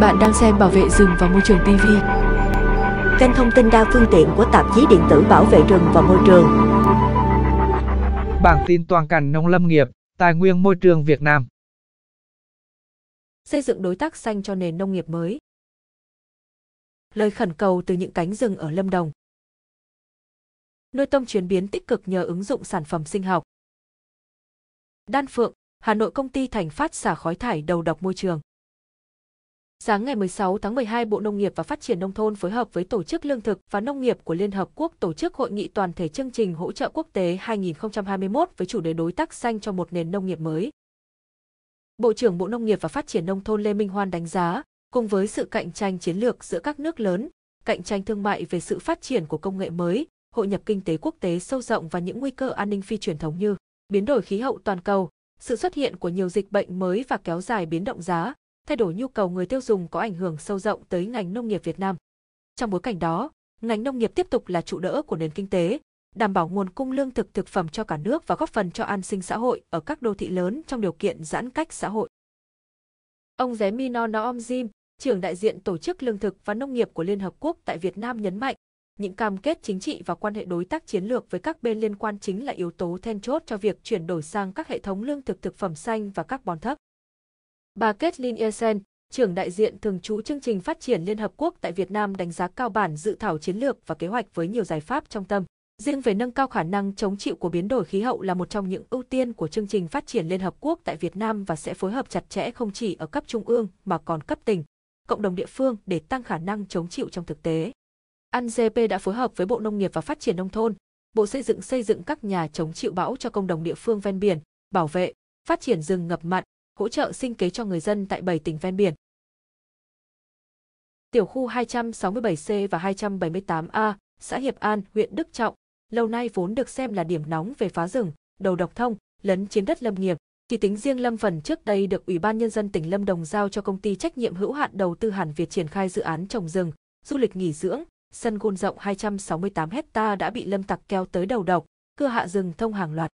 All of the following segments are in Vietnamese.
Bạn đang xem Bảo vệ rừng và môi trường TV. Kênh thông tin đa phương tiện của tạp chí điện tử Bảo vệ rừng và môi trường. Bảng tin toàn cảnh nông lâm nghiệp, tài nguyên môi trường Việt Nam. Xây dựng đối tác xanh cho nền nông nghiệp mới. Lời khẩn cầu từ những cánh rừng ở Lâm Đồng. Nuôi tôm chuyển biến tích cực nhờ ứng dụng sản phẩm sinh học. Đan Phượng, Hà Nội công ty Thành phát xả khói thải đầu độc môi trường. Sáng ngày 16 tháng 12, Bộ Nông nghiệp và Phát triển Nông thôn phối hợp với Tổ chức Lương thực và Nông nghiệp của Liên Hợp Quốc tổ chức hội nghị toàn thể chương trình hỗ trợ quốc tế 2021 với chủ đề đối tác xanh cho một nền nông nghiệp mới. Bộ trưởng Bộ Nông nghiệp và Phát triển Nông thôn Lê Minh Hoan đánh giá, cùng với sự cạnh tranh chiến lược giữa các nước lớn, cạnh tranh thương mại về sự phát triển của công nghệ mới, hội nhập kinh tế quốc tế sâu rộng và những nguy cơ an ninh phi truyền thống như biến đổi khí hậu toàn cầu, sự xuất hiện của nhiều dịch bệnh mới và kéo dài biến động giá, thay đổi nhu cầu người tiêu dùng có ảnh hưởng sâu rộng tới ngành nông nghiệp Việt Nam. Trong bối cảnh đó, ngành nông nghiệp tiếp tục là trụ đỡ của nền kinh tế, đảm bảo nguồn cung lương thực thực phẩm cho cả nước và góp phần cho an sinh xã hội ở các đô thị lớn trong điều kiện giãn cách xã hội. Ông Zemino Jim, trưởng đại diện Tổ chức Lương thực và Nông nghiệp của Liên Hợp Quốc tại Việt Nam nhấn mạnh, những cam kết chính trị và quan hệ đối tác chiến lược với các bên liên quan chính là yếu tố then chốt cho việc chuyển đổi sang các hệ thống lương thực thực phẩm xanh và carbon thấp. Bà Kathleen Yeltsin, trưởng đại diện thường trú chương trình phát triển Liên Hợp Quốc tại Việt Nam đánh giá cao bản dự thảo chiến lược và kế hoạch với nhiều giải pháp trong tâm. Riêng về nâng cao khả năng chống chịu của biến đổi khí hậu là một trong những ưu tiên của chương trình phát triển Liên Hợp Quốc tại Việt Nam và sẽ phối hợp chặt chẽ không chỉ ở cấp trung ương mà còn cấp tỉnh, cộng đồng địa phương để tăng khả năng chống chịu trong thực tế. ANGP đã phối hợp với Bộ Nông nghiệp và Phát triển Nông thôn, Bộ Xây dựng xây dựng các nhà chống chịu bão cho cộng đồng địa phương ven biển, bảo vệ, phát triển rừng ngập mặn, hỗ trợ sinh kế cho người dân tại 7 tỉnh ven biển. Tiểu khu 267C và 278A, xã Hiệp An, huyện Đức Trọng, lâu nay vốn được xem là điểm nóng về phá rừng, đầu độc thông, lấn chiếm đất lâm nghiệp, thì tính riêng lâm phần trước đây được Ủy ban Nhân dân tỉnh Lâm Đồng giao cho công ty trách nhiệm hữu hạn đầu tư Hàn Việt triển khai dự án trồng rừng, du lịch nghỉ dưỡng, sân gôn rộng 268 hecta đã bị lâm tặc kéo tới đầu độc, cưa hạ rừng thông hàng loạt.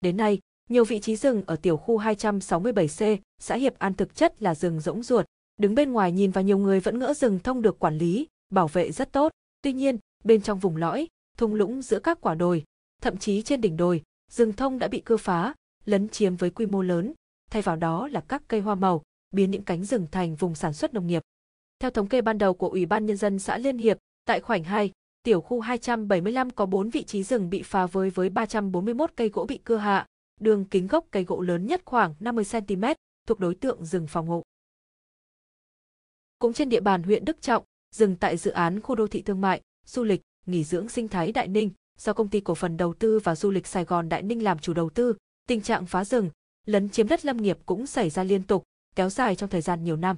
Đến nay, nhiều vị trí rừng ở tiểu khu 267C, xã Hiệp An thực chất là rừng rỗng ruột, đứng bên ngoài nhìn vào nhiều người vẫn ngỡ rừng thông được quản lý, bảo vệ rất tốt. Tuy nhiên, bên trong vùng lõi, thung lũng giữa các quả đồi, thậm chí trên đỉnh đồi, rừng thông đã bị cưa phá, lấn chiếm với quy mô lớn, thay vào đó là các cây hoa màu, biến những cánh rừng thành vùng sản xuất nông nghiệp. Theo thống kê ban đầu của Ủy ban Nhân dân xã Liên Hiệp, tại khoảnh 2, tiểu khu 275 có 4 vị trí rừng bị phá với với 341 cây gỗ bị cưa hạ, đường kính gốc cây gỗ lớn nhất khoảng 50cm, thuộc đối tượng rừng phòng hộ. Cũng trên địa bàn huyện Đức Trọng, rừng tại dự án khu đô thị thương mại, du lịch, nghỉ dưỡng sinh thái Đại Ninh, do công ty cổ phần đầu tư và du lịch Sài Gòn Đại Ninh làm chủ đầu tư, tình trạng phá rừng, lấn chiếm đất lâm nghiệp cũng xảy ra liên tục, kéo dài trong thời gian nhiều năm.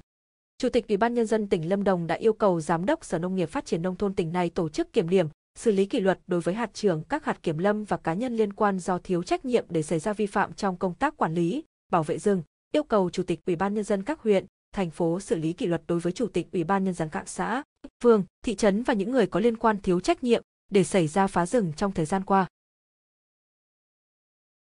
Chủ tịch Ủy ban nhân dân tỉnh Lâm Đồng đã yêu cầu giám đốc Sở Nông nghiệp Phát triển nông thôn tỉnh này tổ chức kiểm điểm, xử lý kỷ luật đối với hạt trưởng các hạt kiểm lâm và cá nhân liên quan do thiếu trách nhiệm để xảy ra vi phạm trong công tác quản lý, bảo vệ rừng, yêu cầu chủ tịch Ủy ban nhân dân các huyện, thành phố xử lý kỷ luật đối với chủ tịch Ủy ban nhân dân các xã, phường, thị trấn và những người có liên quan thiếu trách nhiệm để xảy ra phá rừng trong thời gian qua.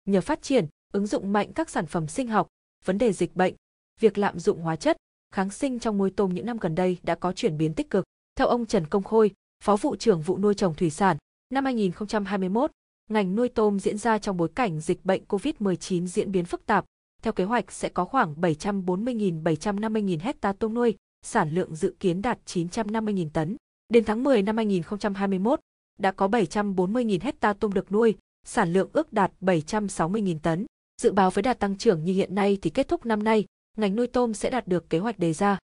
Nhờ phát triển, ứng dụng mạnh các sản phẩm sinh học, vấn đề dịch bệnh, việc lạm dụng hóa chất, kháng sinh trong nuôi tôm những năm gần đây đã có chuyển biến tích cực. Theo ông Trần Công Khôi, Phó vụ trưởng vụ nuôi trồng thủy sản, năm 2021, ngành nuôi tôm diễn ra trong bối cảnh dịch bệnh COVID-19 diễn biến phức tạp. Theo kế hoạch sẽ có khoảng 740.750.000 hecta tôm nuôi, sản lượng dự kiến đạt 950.000 tấn. Đến tháng 10 năm 2021, đã có 740.000 hecta tôm được nuôi, sản lượng ước đạt 760.000 tấn. Dự báo với đà tăng trưởng như hiện nay thì kết thúc năm nay, ngành nuôi tôm sẽ đạt được kế hoạch đề ra.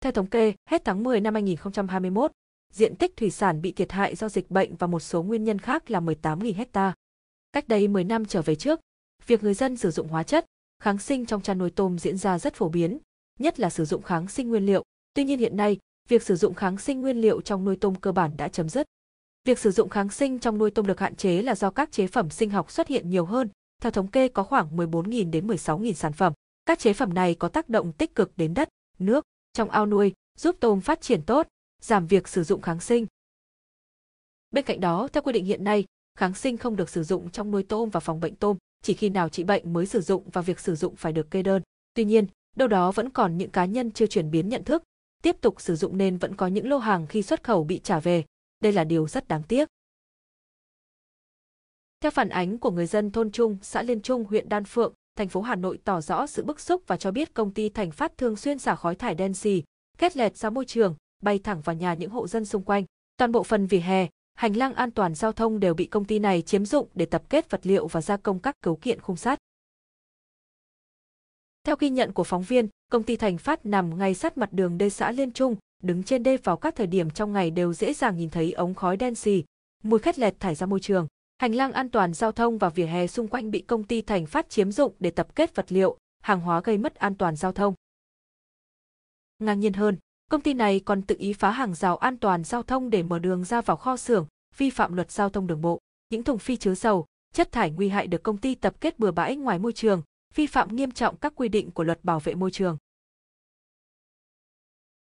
Theo thống kê, hết tháng 10 năm 2021, diện tích thủy sản bị thiệt hại do dịch bệnh và một số nguyên nhân khác là 18.000 hecta. Cách đây 10 năm trở về trước, việc người dân sử dụng hóa chất, kháng sinh trong chăn nuôi tôm diễn ra rất phổ biến, nhất là sử dụng kháng sinh nguyên liệu. Tuy nhiên hiện nay, việc sử dụng kháng sinh nguyên liệu trong nuôi tôm cơ bản đã chấm dứt. Việc sử dụng kháng sinh trong nuôi tôm được hạn chế là do các chế phẩm sinh học xuất hiện nhiều hơn, theo thống kê có khoảng 14.000 đến 16.000 sản phẩm. Các chế phẩm này có tác động tích cực đến đất, nước, trong ao nuôi, giúp tôm phát triển tốt, giảm việc sử dụng kháng sinh. Bên cạnh đó, theo quy định hiện nay, kháng sinh không được sử dụng trong nuôi tôm và phòng bệnh tôm, chỉ khi nào trị bệnh mới sử dụng và việc sử dụng phải được kê đơn. Tuy nhiên, đâu đó vẫn còn những cá nhân chưa chuyển biến nhận thức, tiếp tục sử dụng nên vẫn có những lô hàng khi xuất khẩu bị trả về. Đây là điều rất đáng tiếc. Theo phản ánh của người dân thôn Trung, xã Liên Trung, huyện Đan Phượng, thành phố Hà Nội tỏ rõ sự bức xúc và cho biết công ty Thành Phát thường xuyên xả khói thải đen xì, kết lẹt ra môi trường, bay thẳng vào nhà những hộ dân xung quanh. Toàn bộ phần vỉa hè, hành lang an toàn giao thông đều bị công ty này chiếm dụng để tập kết vật liệu và gia công các cấu kiện khung sắt. Theo ghi nhận của phóng viên, công ty Thành Phát nằm ngay sát mặt đường đê xã Liên Trung, đứng trên đê vào các thời điểm trong ngày đều dễ dàng nhìn thấy ống khói đen xì, mùi khét lẹt thải ra môi trường. Hành lang an toàn giao thông và vỉa hè xung quanh bị công ty Thành Phát chiếm dụng để tập kết vật liệu, hàng hóa gây mất an toàn giao thông. Ngang nhiên hơn, Công ty này còn tự ý phá hàng rào an toàn giao thông để mở đường ra vào kho xưởng, vi phạm luật giao thông đường bộ. Những thùng phi chứa dầu, chất thải nguy hại được công ty tập kết bừa bãi ngoài môi trường, vi phạm nghiêm trọng các quy định của luật bảo vệ môi trường.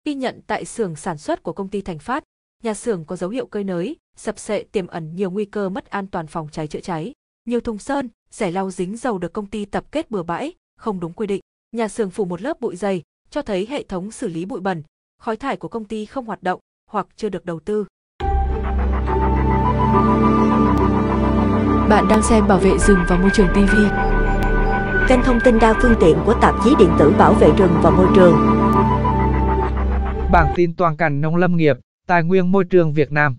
Ghi nhận tại xưởng sản xuất của công ty Thành Phát, nhà xưởng có dấu hiệu cơi nới, sập sệ tiềm ẩn nhiều nguy cơ mất an toàn phòng cháy chữa cháy. Nhiều thùng sơn, rẻ lau dính dầu được công ty tập kết bừa bãi, không đúng quy định. Nhà xưởng phủ một lớp bụi dày, cho thấy hệ thống xử lý bụi bẩn, khói thải của công ty không hoạt động hoặc chưa được đầu tư. Bạn đang xem Bảo vệ rừng và môi trường TV. Kênh thông tin đa phương tiện của tạp chí điện tử Bảo vệ rừng và môi trường. Bản tin toàn cảnh nông lâm nghiệp, tài nguyên môi trường Việt Nam.